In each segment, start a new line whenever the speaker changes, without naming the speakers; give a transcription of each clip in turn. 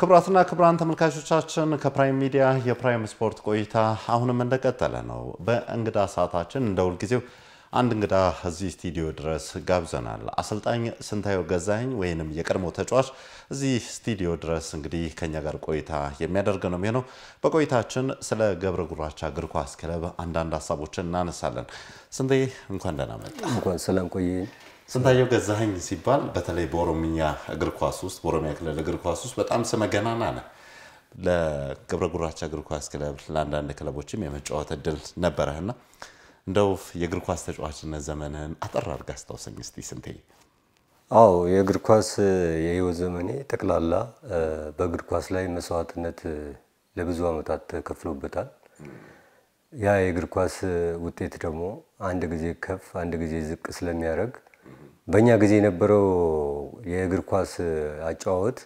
ክቡራትና ክቡራን ተመልካቾቻችን ከፕራይም ሚዲያ የፕራይም ስፖርት ቆይታ አሁንም እንደቀጠለ ነው። በእንግዳ ሰዓታችን እንደ ሁልጊዜው አንድ እንግዳ እዚህ ስቱዲዮ ድረስ ጋብዘናል። አሰልጣኝ ስንታየው ገዛኝ ወይንም የቀድሞ ተጫዋች እዚህ ስቱዲዮ ድረስ እንግዲህ ከኛ ጋር ቆይታ የሚያደርግ ነው የሚሆነው። በቆይታችን ስለ ገብረ ጉራቻ እግር ኳስ ክለብ አንዳንድ ሀሳቦችን እናነሳለን። ስንቴ እንኳን ደህና መጣ። እንኳን ሰላም ቆየኝ። ስንታየው ገዛኸኝ ሲባል በተለይ በኦሮሚያ እግር ኳስ ውስጥ በኦሮሚያ ክልል እግር ኳስ ውስጥ በጣም ስመ ገናና ነህ። ለገብረ ጉራቻ እግር ኳስ ክለብ ለአንዳንድ ክለቦችም የመጫወት እድል ነበረህና እንደው የእግር ኳስ ተጫዋችነት ዘመንህን አጠር አድርገህ አስታውሰኝ እስቲ ስንቴ?
አዎ የእግር ኳስ የህይወት ዘመኔ ጠቅላላ
በእግር ኳስ ላይ
መስዋዕትነት ለብዙ ዓመታት ተከፍሎበታል። ያ የእግር ኳስ ውጤት ደግሞ አንድ ጊዜ ከፍ አንድ ጊዜ ዝቅ ስለሚያደርግ በእኛ ጊዜ የነበረው የእግር ኳስ አጫወት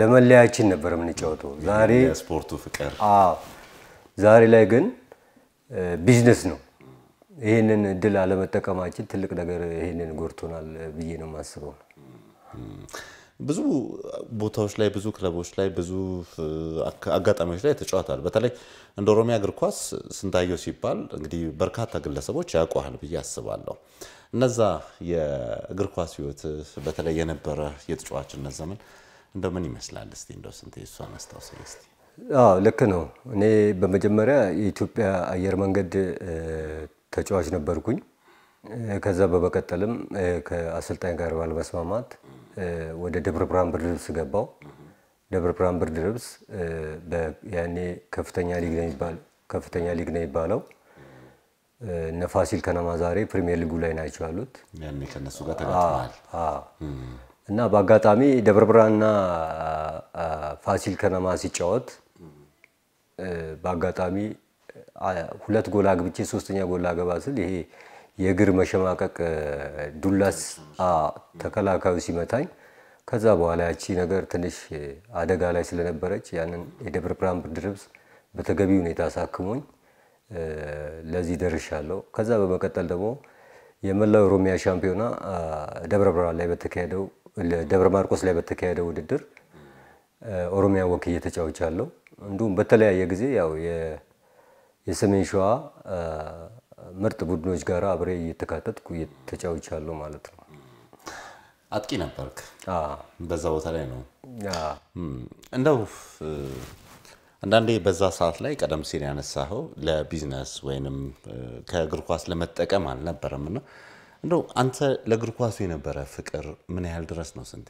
ለመለያችን ነበር የምንጫወተው። ዛሬ ስፖርቱ ፍቅር። ዛሬ ላይ ግን ቢዝነስ ነው። ይህንን እድል አለመጠቀማችን ትልቅ ነገር ይህንን ጎድቶናል ብዬ ነው የማስበው።
ብዙ ቦታዎች ላይ ብዙ ክለቦች ላይ ብዙ አጋጣሚዎች ላይ ተጫውተሃል። በተለይ እንደ ኦሮሚያ እግር ኳስ ስንታየው ሲባል እንግዲህ በርካታ ግለሰቦች ያውቁሃል ብዬ አስባለሁ። እነዛ የእግር ኳስ ህይወት በተለይ የነበረ የተጫዋችነት ዘመን እንደምን ምን ይመስላል? እስቲ እንደው ስንት እሷን አስታውሰኝ እስቲ።
አዎ ልክ ነው። እኔ በመጀመሪያ የኢትዮጵያ አየር መንገድ ተጫዋች ነበርኩኝ። ከዛ በመቀጠልም ከአሰልጣኝ ጋር ባለመስማማት ወደ ደብረ ብርሃን ብርድ ልብስ ገባው። ደብረ ብርሃን ብርድ ልብስ ያኔ ከፍተኛ ሊግ ነው የሚባል ከፍተኛ ሊግ ነው የሚባለው። እነ ፋሲል ከነማ ዛሬ ፕሪሚየር ሊጉ ላይ ናቸው ያሉት። ከነሱ ጋር ተጋጥመዋል እና በአጋጣሚ ደብረ ብርሃንና ፋሲል ከነማ ሲጫወት በአጋጣሚ ሁለት ጎል አግብቼ ሶስተኛ ጎል አገባ ስል ይሄ የእግር መሸማቀቅ ዱላስ ተከላካዩ ሲመታኝ ከዛ በኋላ ያቺ ነገር ትንሽ አደጋ ላይ ስለነበረች ያንን የደብረ ብርሃን ብርድ ልብስ በተገቢ ሁኔታ አሳክሞኝ ለዚህ ደርሻለሁ። ከዛ በመቀጠል ደግሞ የመላው ኦሮሚያ ሻምፒዮና ደብረ ብርሃን ላይ በተካሄደው ደብረ ማርቆስ ላይ በተካሄደው ውድድር ኦሮሚያ ወክዬ ተጫውቻለሁ። እንዲሁም በተለያየ ጊዜ ያው የሰሜን ሸዋ ምርጥ ቡድኖች ጋር አብሬ እየተካተትኩ
ተጫውቻለሁ ማለት ነው። አጥቂ ነበርክ በዛ ቦታ ላይ ነው። እንደው አንዳንዴ በዛ ሰዓት ላይ ቀደም ሲል ያነሳኸው ለቢዝነስ ወይንም ከእግር ኳስ ለመጠቀም አልነበረም እና እንደው አንተ ለእግር ኳሱ የነበረ ፍቅር ምን ያህል ድረስ ነው? ስንቴ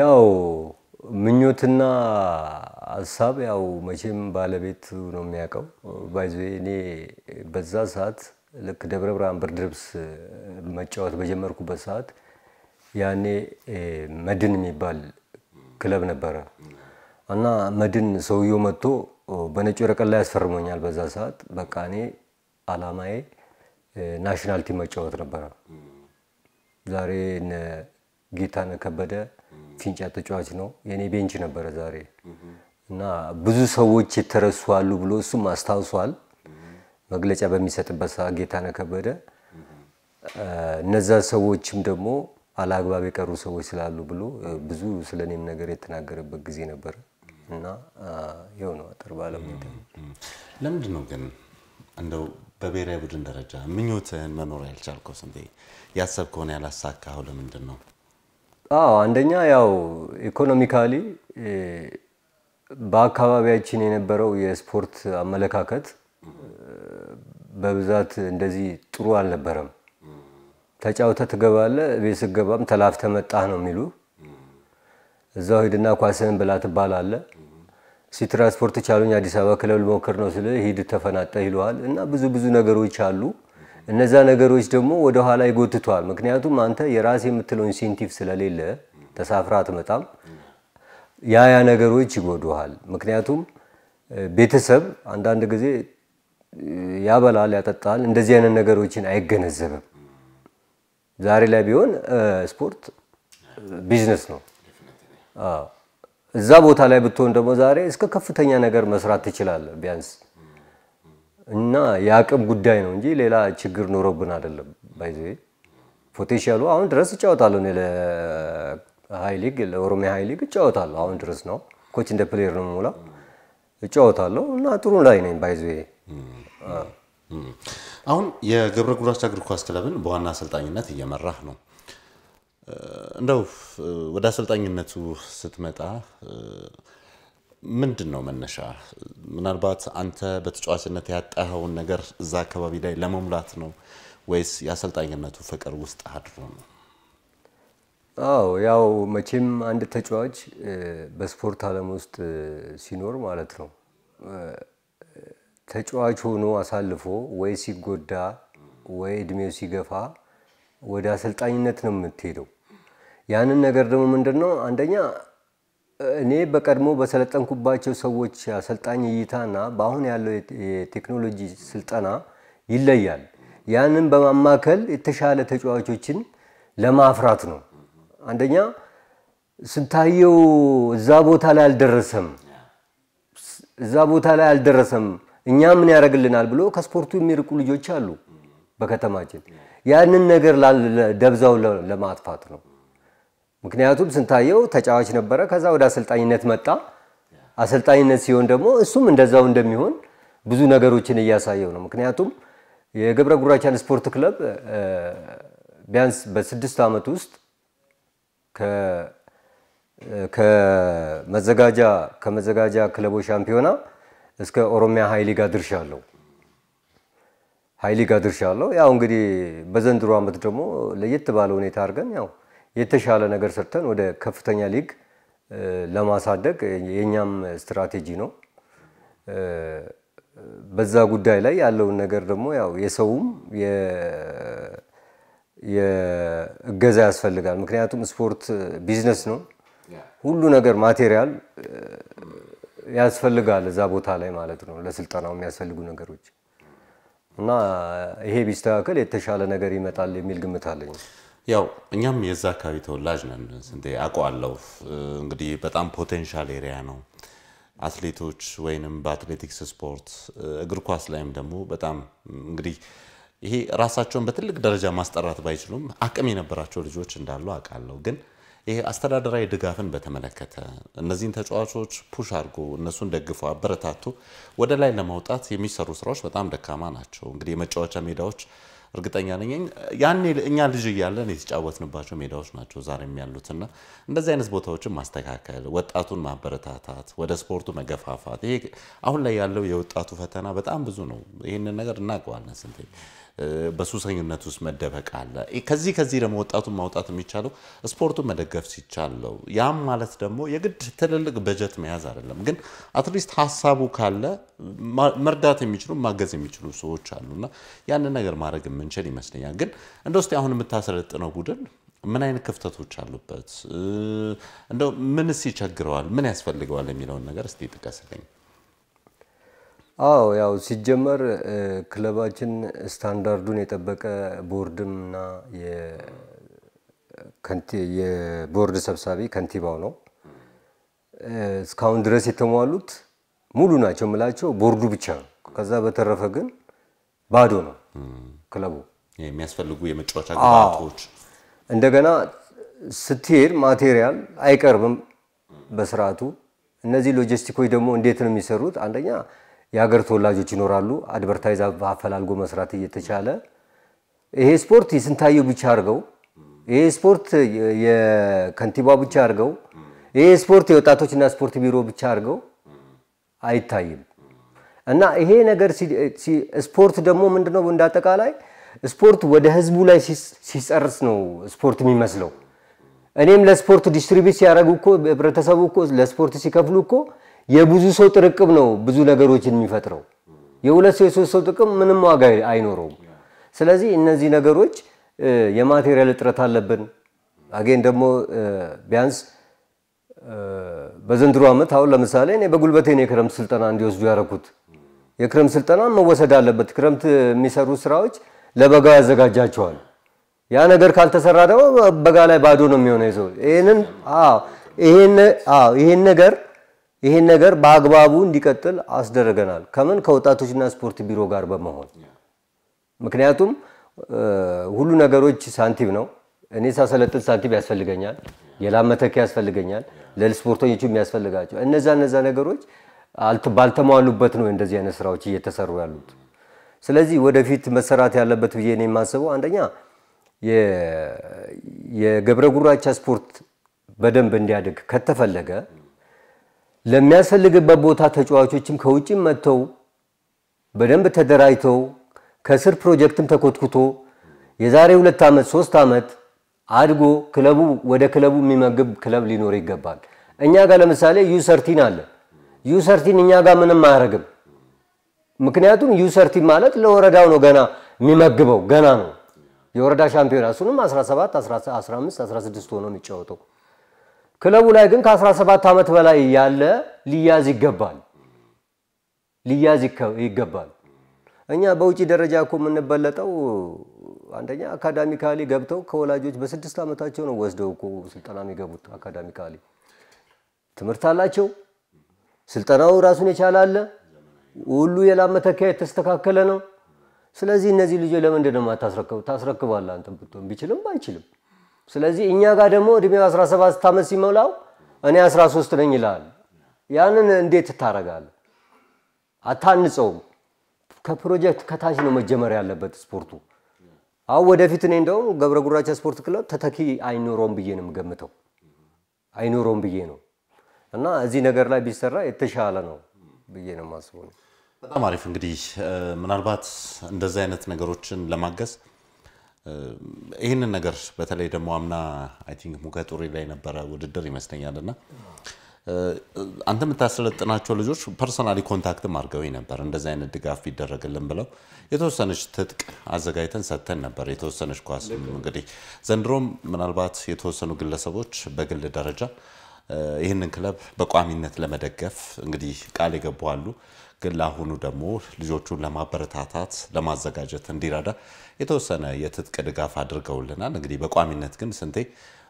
ያው ምኞትና ሀሳብ ያው መቼም ባለቤት ነው የሚያውቀው። ባይዞ እኔ በዛ ሰዓት ልክ ደብረ ብርሃን ብርድ ልብስ መጫወት በጀመርኩበት ሰዓት ያኔ መድን የሚባል ክለብ ነበረ እና መድን ሰውየው መጥቶ በነጭ ወረቀት ላይ ያስፈርሞኛል። በዛ ሰዓት በቃ እኔ አላማዬ ናሽናል ቲም መጫወት ነበረ። ዛሬ ጌታነህ ከበደ ፊንጫ ተጫዋች ነው። የኔ ቤንች ነበረ ዛሬ እና ብዙ ሰዎች የተረሱ አሉ ብሎ እሱም አስታውሷል። መግለጫ በሚሰጥበት ሰዓት ጌታነህ ከበደ እነዛ ሰዎችም ደግሞ አላግባብ የቀሩ ሰዎች ስላሉ ብሎ ብዙ ስለ እኔም ነገር የተናገረበት ጊዜ ነበር እና ይኸው ነው አጠር ባለ ሁኔታ።
ለምንድን ነው ግን እንደው በብሔራዊ ቡድን ደረጃ ምኞትህን መኖር ያልቻልከው? ስንቴ ያሰብከውን ያላሳካኸው ለምንድን ነው?
አዎ አንደኛ ያው ኢኮኖሚካሊ በአካባቢያችን የነበረው የስፖርት አመለካከት በብዛት እንደዚህ ጥሩ አልነበረም። ተጫውተ ትገባለ፣ ቤት ስገባም ተላፍተ ተመጣህ ነው የሚሉ እዛው ሂድና ኳስህን ብላ ትባላለ። ሲቲ ትራንስፖርት ቻሉኝ አዲስ አበባ ክለብ ልሞክር ነው ስለ ሂድ ተፈናጠ ይለዋል እና ብዙ ብዙ ነገሮች አሉ። እነዛ ነገሮች ደግሞ ወደኋላ ይጎትቷል። ምክንያቱም አንተ የራስ የምትለው ኢንሴንቲቭ ስለሌለ ተሳፍራ አትመጣም። ያ ያ ነገሮች ይጎዱሃል። ምክንያቱም ቤተሰብ አንዳንድ ጊዜ ያበላል፣ ያጠጣል፣ እንደዚህ አይነት ነገሮችን አይገነዘብም። ዛሬ ላይ ቢሆን ስፖርት ቢዝነስ ነው። እዛ ቦታ ላይ ብትሆን ደግሞ ዛሬ እስከ ከፍተኛ ነገር መስራት ትችላለህ ቢያንስ እና የአቅም ጉዳይ ነው እንጂ ሌላ ችግር ኖሮብን አይደለም። ባይዘ ፖቴንሻሉ አሁን ድረስ እጫወታለሁ እኔ ለሀይ ሊግ ለኦሮሚያ ሀይ ሊግ እጫወታለሁ። አሁን ድረስ ነው ኮች እንደ ፕሌየር ነው የምሞላ
እጫወታለሁ እና ጥሩ ላይ ነኝ ባይዘ አሁን የገብረ ጉራቻ እግር ኳስ ክለብን በዋና አሰልጣኝነት እየመራህ ነው። እንደው ወደ አሰልጣኝነቱ ስትመጣ ምንድን ነው መነሻ? ምናልባት አንተ በተጫዋችነት ያጣኸውን ነገር እዛ አካባቢ ላይ ለመሙላት ነው ወይስ የአሰልጣኝነቱ ፍቅር ውስጥ አድሮ ነው? አዎ ያው
መቼም አንድ ተጫዋች በስፖርት ዓለም ውስጥ ሲኖር ማለት ነው ተጫዋች ሆኖ አሳልፎ ወይ ሲጎዳ ወይ እድሜው ሲገፋ ወደ አሰልጣኝነት ነው የምትሄደው። ያንን ነገር ደግሞ ምንድን ነው አንደኛ እኔ በቀድሞ በሰለጠንኩባቸው ሰዎች አሰልጣኝ እይታና በአሁን ያለው የቴክኖሎጂ ስልጠና ይለያል። ያንን በማማከል የተሻለ ተጫዋቾችን ለማፍራት ነው። አንደኛ ስንታየው እዛ ቦታ ላይ አልደረሰም፣ እዛ ቦታ ላይ አልደረሰም፣ እኛ ምን ያደርግልናል ብሎ ከስፖርቱ የሚርቁ ልጆች አሉ በከተማችን። ያንን ነገር ደብዛው ለማጥፋት ነው። ምክንያቱም ስንታየው ተጫዋች ነበረ፣ ከዛ ወደ አሰልጣኝነት መጣ። አሰልጣኝነት ሲሆን ደግሞ እሱም እንደዛው እንደሚሆን ብዙ ነገሮችን እያሳየው ነው። ምክንያቱም የገብረ ጉራቻን ስፖርት ክለብ ቢያንስ በስድስት ዓመት ውስጥ ከመዘጋጃ ከመዘጋጃ ክለቦች ሻምፒዮና እስከ ኦሮሚያ ሀይሊጋ ድርሻ አለው ሀይሊጋ ድርሻ አለው። ያው እንግዲህ በዘንድሮ ዓመት ደግሞ ለየት ባለ ሁኔታ አድርገን ያው የተሻለ ነገር ሰርተን ወደ ከፍተኛ ሊግ ለማሳደግ የእኛም ስትራቴጂ ነው። በዛ ጉዳይ ላይ ያለውን ነገር ደግሞ ያው የሰውም እገዛ ያስፈልጋል። ምክንያቱም ስፖርት ቢዝነስ ነው። ሁሉ ነገር ማቴሪያል ያስፈልጋል እዛ ቦታ ላይ ማለት ነው፣ ለስልጠናው የሚያስፈልጉ ነገሮች እና ይሄ ቢስተካከል የተሻለ ነገር ይመጣል የሚል ግምት አለኝ።
ያው እኛም የዛ አካባቢ ተወላጅ ነን። ስንዴ አውቀዋለሁ። እንግዲህ በጣም ፖቴንሻል ኤሪያ ነው። አትሌቶች ወይንም በአትሌቲክስ ስፖርት፣ እግር ኳስ ላይም ደግሞ በጣም እንግዲህ ይሄ ራሳቸውን በትልቅ ደረጃ ማስጠራት ባይችሉም አቅም የነበራቸው ልጆች እንዳሉ አውቃለሁ። ግን ይሄ አስተዳደራዊ ድጋፍን በተመለከተ እነዚህን ተጫዋቾች ፑሽ አድርጎ እነሱን ደግፎ አበረታቶ ወደ ላይ ለማውጣት የሚሰሩ ስራዎች በጣም ደካማ ናቸው። እንግዲህ የመጫወቻ ሜዳዎች እርግጠኛ ነኝ። ያኔ እኛ ልጅ እያለን የተጫወትንባቸው ሜዳዎች ናቸው ዛሬም ያሉትና እንደዚህ አይነት ቦታዎችን ማስተካከል፣ ወጣቱን ማበረታታት፣ ወደ ስፖርቱ መገፋፋት። ይሄ አሁን ላይ ያለው የወጣቱ ፈተና በጣም ብዙ ነው። ይህንን ነገር እናውቀዋለን ስንቴ በሱሰኝነት ውስጥ መደበቅ አለ። ከዚህ ከዚህ ደግሞ ወጣቱን ማውጣት የሚቻለው ስፖርቱን መደገፍ ሲቻል ነው። ያም ማለት ደግሞ የግድ ትልልቅ በጀት መያዝ አይደለም፣ ግን አትሊስት ሀሳቡ ካለ መርዳት የሚችሉ ማገዝ የሚችሉ ሰዎች አሉና ያንን ነገር ማድረግ የምንችል ይመስለኛል። ግን እንደ ውስጥ አሁን የምታሰለጥነው ቡድን ምን አይነት ክፍተቶች አሉበት? እንደው ምንስ ይቸግረዋል? ምን ያስፈልገዋል? የሚለውን ነገር እስቲ ጥቀስልኝ።
አዎ ያው ሲጀመር ክለባችን ስታንዳርዱን የጠበቀ ቦርድም የቦርድ ሰብሳቢ ከንቲባው ነው። እስካሁን ድረስ የተሟሉት ሙሉ ናቸው የምላቸው ቦርዱ ብቻ ነው። ከዛ በተረፈ ግን ባዶ ነው ክለቡ።
የሚያስፈልጉ የመጫወቻ ግብዓቶች
እንደገና ስትሄድ ማቴሪያል አይቀርብም በስርዓቱ። እነዚህ ሎጂስቲኮች ደግሞ እንዴት ነው የሚሰሩት? አንደኛ የሀገር ተወላጆች ይኖራሉ። አድቨርታይዝ አፈላልጎ መስራት እየተቻለ ይሄ ስፖርት የስንታየው ብቻ አድርገው፣ ይሄ ስፖርት የከንቲባ ብቻ አድርገው፣ ይሄ ስፖርት የወጣቶችና ስፖርት ቢሮ ብቻ አድርገው አይታይም እና ይሄ ነገር ስፖርት ደግሞ ምንድነው እንዳጠቃላይ ስፖርት ወደ ህዝቡ ላይ ሲጸርስ ነው ስፖርት የሚመስለው። እኔም ለስፖርት ዲስትሪቢዩት ሲያደርጉ እኮ ህብረተሰቡ እኮ ለስፖርት ሲከፍሉ እኮ የብዙ ሰው ጥርቅም ነው ብዙ ነገሮችን የሚፈጥረው። የሁለት ሰው የሶስት ሰው ጥቅም ምንም ዋጋ አይኖረውም። ስለዚህ እነዚህ ነገሮች የማቴሪያል እጥረት አለብን። አጌን ደግሞ ቢያንስ በዘንድሮ ዓመት አሁን ለምሳሌ እኔ በጉልበቴ ነው የክረምት ስልጠና እንዲወስዱ ያደረኩት። የክረምት ስልጠና መወሰድ አለበት። ክረምት የሚሰሩ ስራዎች ለበጋ ያዘጋጃቸዋል። ያ ነገር ካልተሰራ ደግሞ በጋ ላይ ባዶ ነው የሚሆነው። ይህንን ይህን ነገር ይሄን ነገር በአግባቡ እንዲቀጥል አስደረገናል። ከምን ከወጣቶችና ስፖርት ቢሮ ጋር በመሆን ምክንያቱም ሁሉ ነገሮች ሳንቲም ነው። እኔ ሳሰለጥን ሳንቲም ያስፈልገኛል፣ የላም መተኪያ ያስፈልገኛል፣ ለስፖርተኞቹ የሚያስፈልጋቸው እነዛ እነዛ ነገሮች ባልተሟሉበት ነው እንደዚህ አይነት ስራዎች እየተሰሩ ያሉት። ስለዚህ ወደፊት መሰራት ያለበት ብዬ እኔ የማስበው አንደኛ የገብረጉራቻ ጉራቻ ስፖርት በደንብ እንዲያድግ ከተፈለገ ለሚያስፈልግበት ቦታ ተጫዋቾችም ከውጭም መጥተው በደንብ ተደራጅተው ከስር ፕሮጀክትም ተኮትኩቶ የዛሬ ሁለት ዓመት ሶስት ዓመት አድጎ ክለቡ ወደ ክለቡ የሚመግብ ክለብ ሊኖር ይገባል። እኛ ጋር ለምሳሌ ዩሰርቲን አለ። ዩሰርቲን እኛ ጋር ምንም አያደርግም። ምክንያቱም ዩሰርቲን ማለት ለወረዳው ነው ገና የሚመግበው ገና ነው የወረዳ ሻምፒዮና እሱንም 17 15 16 ሆኖ የሚጫወተው ክለቡ ላይ ግን ከ17 ዓመት በላይ ያለ ሊያዝ ይገባል ሊያዝ ይገባል። እኛ በውጭ ደረጃ እኮ የምንበለጠው አንደኛ አካዳሚካሊ ገብተው ከወላጆች በስድስት ዓመታቸው ነው ወስደው እኮ ስልጠና የሚገቡት። አካዳሚካሊ ትምህርት አላቸው። ስልጠናው ራሱን የቻለ አለ። ሁሉ የላብ መተኪያ የተስተካከለ ነው። ስለዚህ እነዚህ ልጆች ለምንድን ነው የማታስረክበው? አንተ ብትሆን ቢችልም አይችልም ስለዚህ እኛ ጋር ደግሞ እድሜው 17 ዓመት ሲሞላው እኔ 13 ነኝ ይላል። ያንን እንዴት ታረጋል? አታንጸውም። ከፕሮጀክት ከታች ነው መጀመር ያለበት ስፖርቱ። አሁ ወደፊት እኔ እንደውም ገብረ ጉራቻ ስፖርት ክለብ ተተኪ አይኖረውም ብዬ ነው የምገምተው፣ አይኖረውም ብዬ ነው እና እዚህ ነገር ላይ ቢሰራ የተሻለ ነው ብዬ ነው
የማስበው። በጣም አሪፍ። እንግዲህ ምናልባት እንደዚህ አይነት ነገሮችን ለማገዝ ይህንን ነገር በተለይ ደግሞ አምና አይ ቲንክ ሙከጡሪ ላይ ነበረ ውድድር ይመስለኛል እና አንተ የምታሰለጥናቸው ልጆች ፐርሶናሊ ኮንታክትም አድርገው ነበር እንደዚህ አይነት ድጋፍ ይደረግልን ብለው የተወሰነች ትጥቅ አዘጋጅተን ሰጥተን ነበር። የተወሰነች ኳስ እንግዲህ ዘንድሮም ምናልባት የተወሰኑ ግለሰቦች በግል ደረጃ ይህንን ክለብ በቋሚነት ለመደገፍ እንግዲህ ቃል የገቡ አሉ። ግን ለአሁኑ ደግሞ ልጆቹን ለማበረታታት ለማዘጋጀት እንዲረዳ የተወሰነ የትጥቅ ድጋፍ አድርገውልናል። እንግዲህ በቋሚነት ግን ስንቴ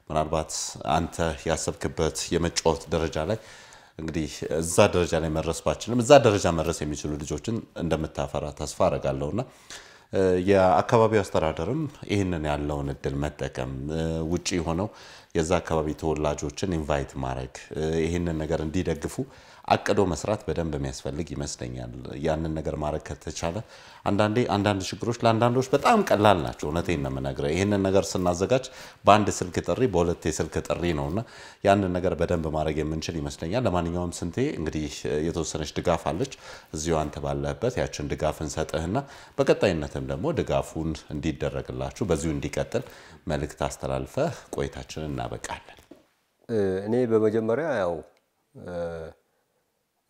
ምናልባት አንተ ያሰብክበት የመጫወት ደረጃ ላይ እንግዲህ እዛ ደረጃ ላይ መድረስ እዛ ደረጃ መድረስ የሚችሉ ልጆችን እንደምታፈራ ተስፋ እና የአካባቢው አስተዳደርም ይህንን ያለውን እድል መጠቀም ውጭ ሆነው የዛ አካባቢ ተወላጆችን ኢንቫይት ማድረግ ይህንን ነገር እንዲደግፉ አቅዶ መስራት በደንብ የሚያስፈልግ ይመስለኛል። ያንን ነገር ማድረግ ከተቻለ አንዳንዴ አንዳንድ ችግሮች ለአንዳንዶች በጣም ቀላል ናቸው። እውነቴን ነው ይህንን ነገር ስናዘጋጅ በአንድ ስልክ ጥሪ፣ በሁለት የስልክ ጥሪ ነው እና ያንን ነገር በደንብ ማድረግ የምንችል ይመስለኛል። ለማንኛውም ስንቴ እንግዲህ የተወሰነች ድጋፍ አለች እዚሁ አንተ ባለህበት ያችን ድጋፍ እንሰጥህና በቀጣይነትም ደግሞ ድጋፉን እንዲደረግላችሁ በዚሁ እንዲቀጥል መልእክት አስተላልፈህ ቆይታችንን እናበቃለን።
እኔ በመጀመሪያ ያው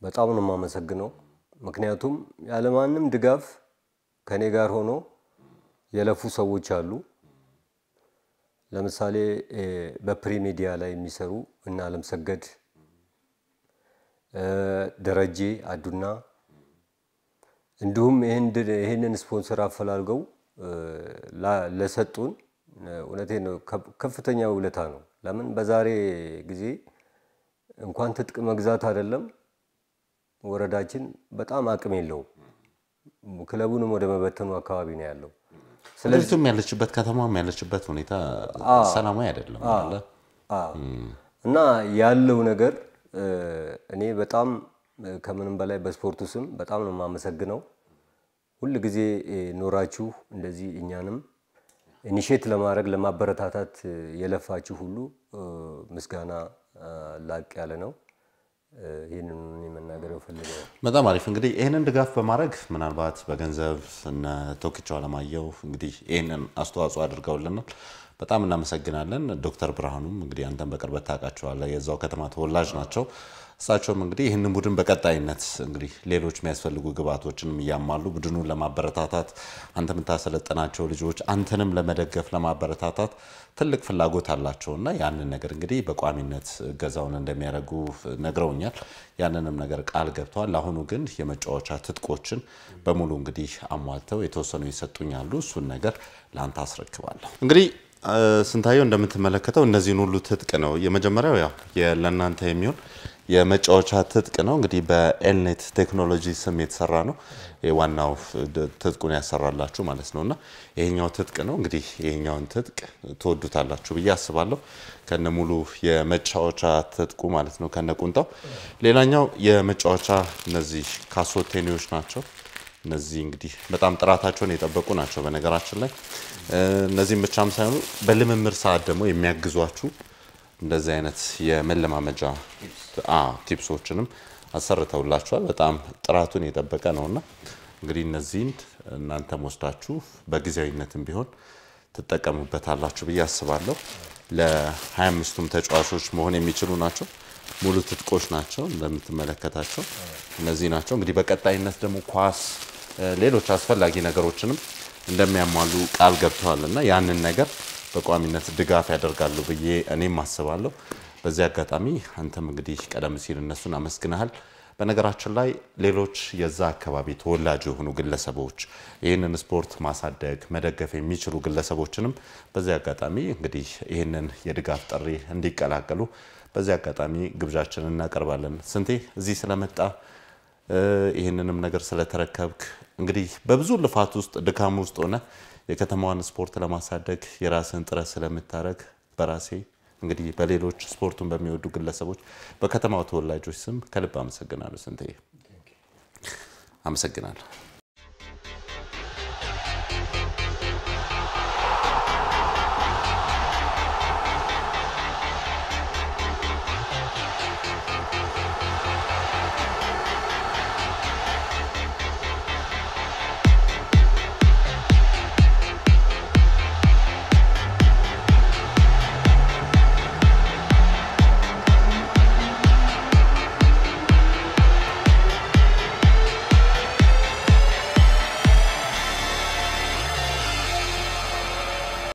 በጣም ነው የማመሰግነው። ምክንያቱም ያለማንም ድጋፍ ከእኔ ጋር ሆኖ የለፉ ሰዎች አሉ። ለምሳሌ በፕሪ ሚዲያ ላይ የሚሰሩ እና አለምሰገድ ደረጄ አዱና እንዲሁም ይህንን ስፖንሰር አፈላልገው ለሰጡን እውነቴ ነው ከፍተኛ ውለታ ነው። ለምን በዛሬ ጊዜ እንኳን ትጥቅ መግዛት አይደለም ወረዳችን በጣም አቅም የለውም። ክለቡንም ወደ መበተኑ አካባቢ ነው ያለው። ስለዚህም
ያለችበት ከተማም ያለችበት ሁኔታ ሰላማዊ አይደለም
እና ያለው ነገር እኔ በጣም ከምንም በላይ በስፖርቱ ስም በጣም ነው የማመሰግነው። ሁል ጊዜ ኖራችሁ እንደዚህ እኛንም ኢኒሼት ለማድረግ ለማበረታታት የለፋችሁ ሁሉ ምስጋና ላቅ ያለ ነው። ይህንን የመናገር
በጣም አሪፍ። እንግዲህ ይህንን ድጋፍ በማድረግ ምናልባት በገንዘብ እነ ቶክቻው አለማየሁ እንግዲህ ይህንን አስተዋጽኦ አድርገውልናል። በጣም እናመሰግናለን። ዶክተር ብርሃኑም እንግዲህ አንተን በቅርበት ታውቃቸዋለህ፣ የዛው ከተማ ተወላጅ ናቸው። እሳቸውም እንግዲህ ይህንን ቡድን በቀጣይነት እንግዲህ ሌሎች የሚያስፈልጉ ግብዓቶችንም እያሟሉ ቡድኑን ለማበረታታት አንተ የምታሰለጥናቸው ልጆች አንተንም ለመደገፍ ለማበረታታት ትልቅ ፍላጎት አላቸው እና ያንን ነገር እንግዲህ በቋሚነት እገዛውን እንደሚያደርጉ ነግረውኛል። ያንንም ነገር ቃል ገብተዋል። ለአሁኑ ግን የመጫወቻ ትጥቆችን በሙሉ እንግዲህ አሟልተው የተወሰኑ ይሰጡኛሉ። እሱን ነገር ለአንተ አስረክባለሁ እንግዲህ ስንታየው እንደምትመለከተው እነዚህን ሁሉ ትጥቅ ነው። የመጀመሪያው ያው ለእናንተ የሚሆን የመጫወቻ ትጥቅ ነው። እንግዲህ በኤልኔት ቴክኖሎጂ ስም የተሰራ ነው። ዋናው ትጥቁን ያሰራላችሁ ማለት ነው እና ይሄኛው ትጥቅ ነው። እንግዲህ ይሄኛውን ትጥቅ ትወዱታላችሁ ብዬ አስባለሁ። ከነ ሙሉ የመጫወቻ ትጥቁ ማለት ነው ከነ ቁንጣው። ሌላኛው የመጫወቻ እነዚህ ካሶቴኒዎች ናቸው። እነዚህ እንግዲህ በጣም ጥራታቸውን የጠበቁ ናቸው። በነገራችን ላይ እነዚህም ብቻም ሳይሆኑ በልምምር ሰዓት ደግሞ የሚያግዟችሁ እንደዚህ አይነት የመለማመጃ ቲፕሶችንም አሰርተውላችኋል። በጣም ጥራቱን የጠበቀ ነውና እንግዲህ እነዚህን እናንተም ወስዳችሁ በጊዜያዊነትም ቢሆን ትጠቀሙበታላችሁ ብዬ አስባለሁ። ለ25ቱም ተጫዋቾች መሆን የሚችሉ ናቸው። ሙሉ ትጥቆች ናቸው እንደምትመለከታቸው እነዚህ ናቸው። እንግዲህ በቀጣይነት ደግሞ ኳስ ሌሎች አስፈላጊ ነገሮችንም እንደሚያሟሉ ቃል ገብተዋል እና ያንን ነገር በቋሚነት ድጋፍ ያደርጋሉ ብዬ እኔም አስባለሁ። በዚህ አጋጣሚ አንተም እንግዲህ ቀደም ሲል እነሱን አመስግናሃል። በነገራችን ላይ ሌሎች የዛ አካባቢ ተወላጅ የሆኑ ግለሰቦች ይህንን ስፖርት ማሳደግ መደገፍ የሚችሉ ግለሰቦችንም በዚህ አጋጣሚ እንግዲህ ይህንን የድጋፍ ጥሪ እንዲቀላቀሉ በዚህ አጋጣሚ ግብዣችንን እናቀርባለን። ስንቴ እዚህ ስለመጣ ይህንንም ነገር ስለተረከብክ እንግዲህ በብዙ ልፋት ውስጥ ድካም ውስጥ ሆነ የከተማዋን ስፖርት ለማሳደግ የራስን ጥረት ስለምታደረግ በራሴ እንግዲህ በሌሎች ስፖርቱን በሚወዱ ግለሰቦች በከተማው ተወላጆች ስም ከልብ አመሰግናለሁ። ስንትዬ አመሰግናለሁ።